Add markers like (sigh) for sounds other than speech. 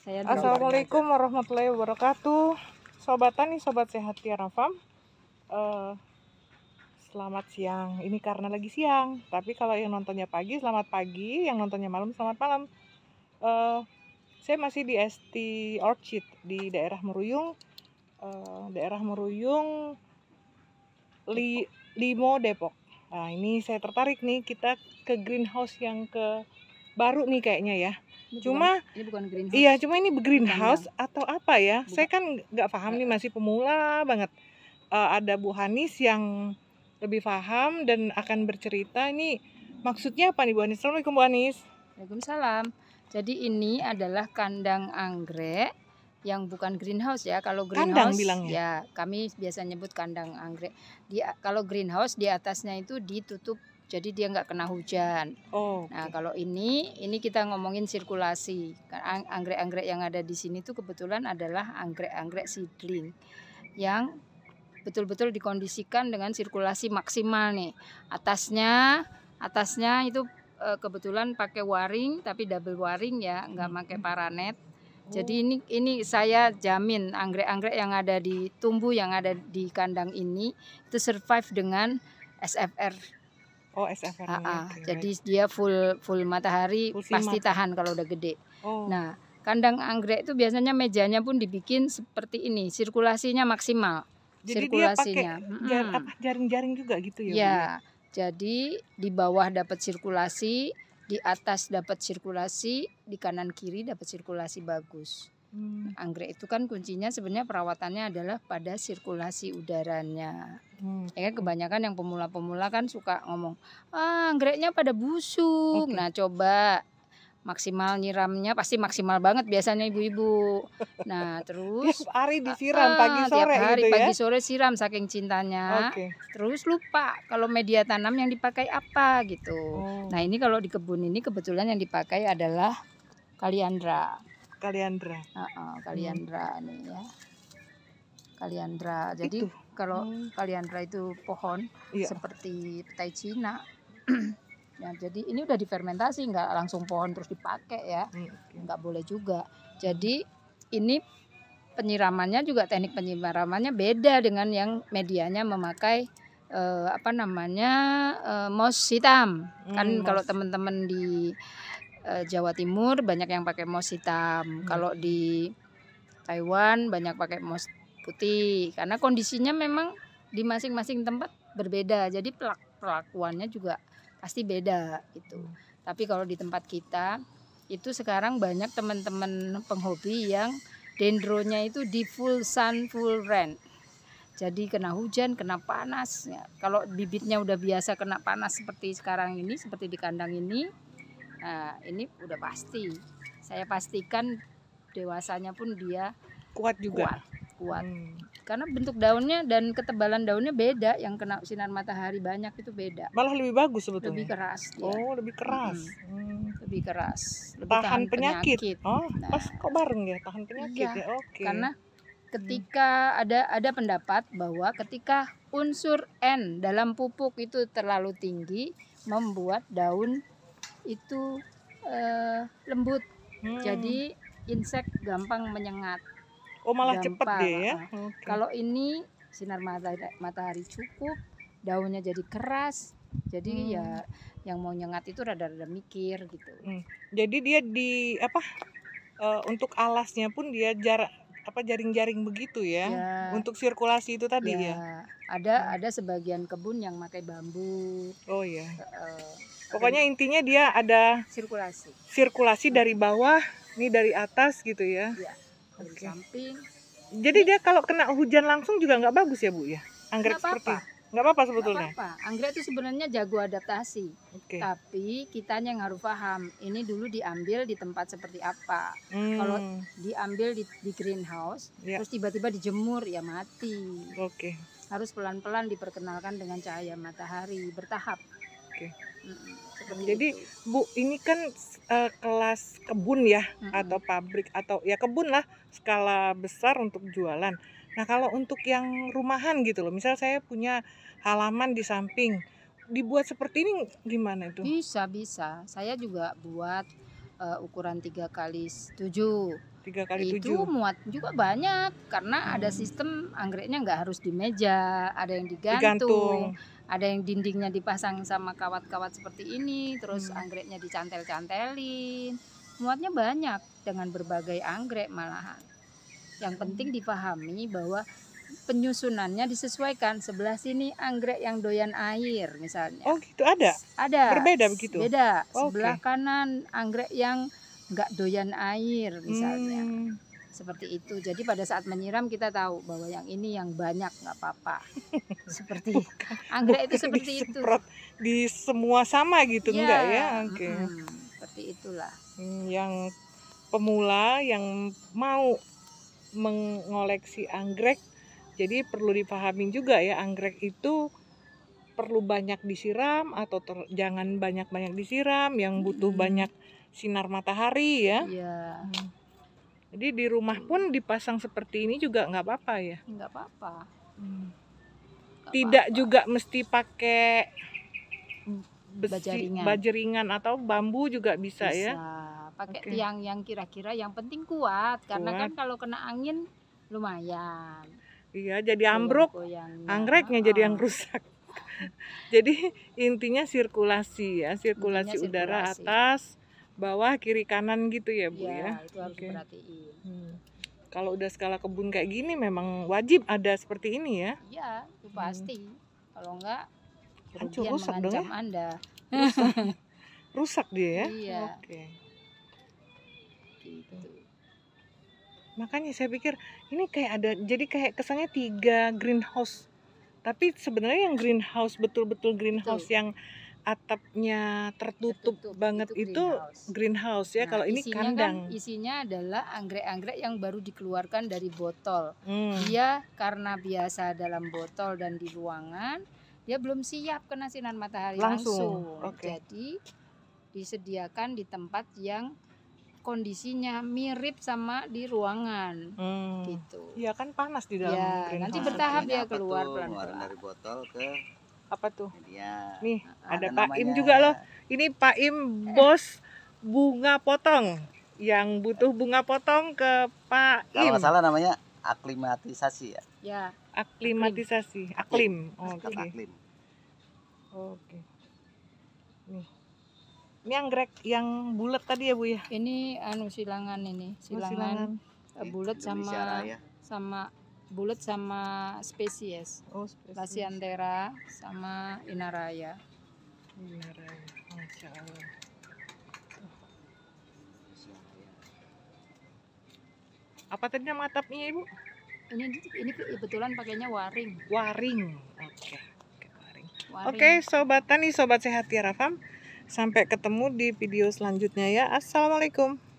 Saya Assalamualaikum warahmatullahi wabarakatuh. Sobat Tani, Sobat Sehat Tiara Farm. Uh, eh, selamat siang. Ini karena lagi siang. Tapi kalau yang nontonnya pagi, selamat pagi. Yang nontonnya malam, selamat malam. Uh, saya masih di ST Orchid di daerah Meruyung. Uh, daerah Meruyung, Li, Limo, Depok. Nah, ini saya tertarik nih kita ke greenhouse yang ke baru nih kayaknya ya. Ini cuma bukan, ini bukan greenhouse. Iya, cuma ini greenhouse bukan, ya. atau apa ya? Bukan. Saya kan nggak paham bukan. nih masih pemula banget. Uh, ada Bu Hanis yang lebih paham dan akan bercerita ini maksudnya apa nih Bu Hanis? Assalamualaikum Bu Hanis. Waalaikumsalam. Jadi ini adalah kandang anggrek yang bukan greenhouse ya. Kalau greenhouse kandang bilangnya. ya kami biasa nyebut kandang anggrek. Di kalau greenhouse di atasnya itu ditutup jadi dia nggak kena hujan. Oh. Okay. Nah kalau ini ini kita ngomongin sirkulasi. Kan anggrek-anggrek yang ada di sini tuh kebetulan adalah anggrek-anggrek seedling yang betul-betul dikondisikan dengan sirkulasi maksimal nih. Atasnya atasnya itu eh, kebetulan pakai waring tapi double waring ya nggak hmm. pakai paranet. Oh. Jadi ini ini saya jamin anggrek-anggrek yang ada di tumbuh yang ada di kandang ini itu survive dengan SFR Oh, SFR. Uh, uh, jadi dia full full matahari full pasti simak. tahan kalau udah gede. Oh. Nah, kandang anggrek itu biasanya mejanya pun dibikin seperti ini, sirkulasinya maksimal. Jadi sirkulasinya. dia pakai jaring-jaring juga gitu ya, ya. Ya. Jadi di bawah dapat sirkulasi, di atas dapat sirkulasi, di kanan kiri dapat sirkulasi bagus. Hmm. Anggrek itu kan kuncinya sebenarnya perawatannya adalah pada sirkulasi udaranya. Hmm. Ya kan, kebanyakan yang pemula-pemula kan suka ngomong, "Ah, anggreknya pada busuk." Okay. Nah, coba maksimal nyiramnya pasti maksimal banget biasanya ibu-ibu. Nah, (laughs) terus tiap hari disiram pagi sore tiap hari gitu ya? pagi sore siram saking cintanya. Okay. Terus lupa kalau media tanam yang dipakai apa gitu. Oh. Nah, ini kalau di kebun ini kebetulan yang dipakai adalah kaliandra. Kaliandra. Uh -uh, Kaliandra hmm. nih ya. Kaliandra. Jadi itu. kalau hmm. Kaliandra itu pohon iya. seperti petai Cina. (clears throat) ya, jadi ini udah difermentasi nggak langsung pohon terus dipakai ya. Hmm, Nggak boleh juga. Jadi ini penyiramannya juga teknik penyiramannya beda dengan yang medianya memakai Uh, apa namanya uh, eh, mos hitam. kan mos. Hmm, kalau teman-teman di uh, Jawa Timur banyak yang pakai mos hitam. Hmm. Kalau di Taiwan banyak pakai mos putih karena kondisinya memang di masing-masing tempat berbeda. Jadi pelak perlakuannya juga pasti beda gitu. Hmm. Tapi kalau di tempat kita itu sekarang banyak teman-teman penghobi yang dendronya itu di full sun full rain. Jadi kena hujan, kena panas. Ya, kalau bibitnya udah biasa kena panas seperti sekarang ini, seperti di kandang ini, Nah, ini udah pasti. Saya pastikan dewasanya pun dia kuat juga. Kuat. kuat. Hmm. Karena bentuk daunnya dan ketebalan daunnya beda. Yang kena sinar matahari banyak itu beda. Malah lebih bagus sebetulnya. Lebih keras. Ya. Oh, lebih keras. Hmm. Lebih keras. Lebih tahan, tahan penyakit. penyakit. Oh, nah, pas kok bareng ya tahan penyakit ya. ya. Oke. Karena hmm. ketika hmm. ada ada pendapat bahwa ketika unsur N dalam pupuk itu terlalu tinggi membuat daun itu uh, lembut hmm. jadi insek gampang menyengat oh malah gampang. cepet deh ya ah, ah. okay. kalau ini sinar matahari, matahari cukup daunnya jadi keras jadi hmm. ya yang mau nyengat itu rada-rada mikir gitu hmm. jadi dia di apa uh, untuk alasnya pun dia jarak apa jaring-jaring begitu ya, ya untuk sirkulasi itu tadi ya, ya? ada ya. ada sebagian kebun yang pakai bambu oh ya uh, pokoknya intinya dia ada sirkulasi sirkulasi hmm. dari bawah ini dari atas gitu ya, ya dari okay. samping jadi dia kalau kena hujan langsung juga nggak bagus ya bu ya anggrek seperti -apa nggak apa-apa sebetulnya. apa -apa. Anggrek itu sebenarnya jago adaptasi. Okay. Tapi kita yang harus paham ini dulu diambil di tempat seperti apa. Hmm. Kalau diambil di, di greenhouse, yeah. terus tiba-tiba dijemur ya mati. Oke. Okay. Harus pelan-pelan diperkenalkan dengan cahaya matahari bertahap. Oke. Okay. Hmm, Jadi itu. Bu, ini kan uh, kelas kebun ya hmm. atau pabrik atau ya kebun lah skala besar untuk jualan. Nah, kalau untuk yang rumahan gitu loh, misal saya punya halaman di samping, dibuat seperti ini gimana itu? Bisa, bisa. Saya juga buat uh, ukuran 3 kali 7. 3 kali itu muat juga banyak karena hmm. ada sistem anggreknya nggak harus di meja, ada yang digantung. digantung. Ada yang dindingnya dipasang sama kawat-kawat seperti ini, terus hmm. anggreknya dicantel-cantelin. Muatnya banyak dengan berbagai anggrek malahan. Yang penting dipahami bahwa penyusunannya disesuaikan sebelah sini anggrek yang doyan air misalnya. Oh gitu ada. Ada. Berbeda begitu. Beda. Oh, sebelah okay. kanan anggrek yang nggak doyan air misalnya. Hmm. Seperti itu. Jadi pada saat menyiram kita tahu bahwa yang ini yang banyak nggak apa-apa. (laughs) seperti bukan, anggrek bukan itu seperti itu. Di semua sama gitu ya, enggak ya? Oke. Okay. Hmm, seperti itulah. Hmm, yang pemula yang mau mengoleksi anggrek jadi perlu dipahami juga ya anggrek itu perlu banyak disiram atau ter, jangan banyak-banyak disiram yang butuh hmm. banyak sinar matahari ya. Iya. Hmm. Jadi di rumah pun dipasang seperti ini juga nggak apa-apa ya. Nggak apa-apa. Hmm. Tidak apa juga mesti pakai besi bajeringan. bajeringan atau bambu juga bisa, ya. bisa. ya pakai okay. tiang yang kira-kira yang penting kuat, kuat. karena kan kalau kena angin lumayan. Iya, jadi ambruk, anggreknya oh. jadi yang rusak. (laughs) jadi intinya sirkulasi ya, sirkulasi, intinya udara sirkulasi. atas, bawah, kiri, kanan gitu ya bu iya, ya. ya? okay. Hmm. Kalau udah skala kebun kayak gini memang wajib ada seperti ini ya? Iya, itu pasti. Hmm. Kalau enggak hancur rusak dong ya? Anda. Rusak. (laughs) rusak dia ya? Iya. Oke. Okay. Gitu. makanya saya pikir ini kayak ada jadi kayak kesannya tiga greenhouse tapi sebenarnya yang greenhouse betul-betul greenhouse Betul. yang atapnya tertutup, tertutup banget itu, greenhouse, greenhouse ya nah, kalau ini kan kandang kan, isinya adalah anggrek-anggrek yang baru dikeluarkan dari botol hmm. dia karena biasa dalam botol dan di ruangan dia belum siap kena sinar matahari langsung, langsung. Okay. jadi disediakan di tempat yang kondisinya mirip sama di ruangan hmm. gitu. Iya kan panas di dalam. Ya, nanti bertahap ya keluar pelan-pelan. Dari botol ke apa tuh? Media. Nih, nah, ada Pak namanya... Im juga loh. Ini Pak Im bos bunga potong. Yang butuh bunga potong ke Pak Im. Kalau salah namanya aklimatisasi ya. Ya. Aklimatisasi, aklim. aklim. Oh, Oke. Okay. Okay. Nih ini anggrek yang bulat tadi ya Bu ya? Ini anu silangan ini, silangan, oh, silangan. Uh, bulat sama Raya. sama bulat sama spesies. Oh, spesies. Lasiandera sama inaraya. Inaraya. Masya Allah. Apa tadi nama atapnya Ibu? Ini ini kebetulan pakainya waring. Waring. Oke. Okay. Oke, okay, sobat tani, sobat sehat ya Rafam. Sampai ketemu di video selanjutnya ya. Assalamualaikum.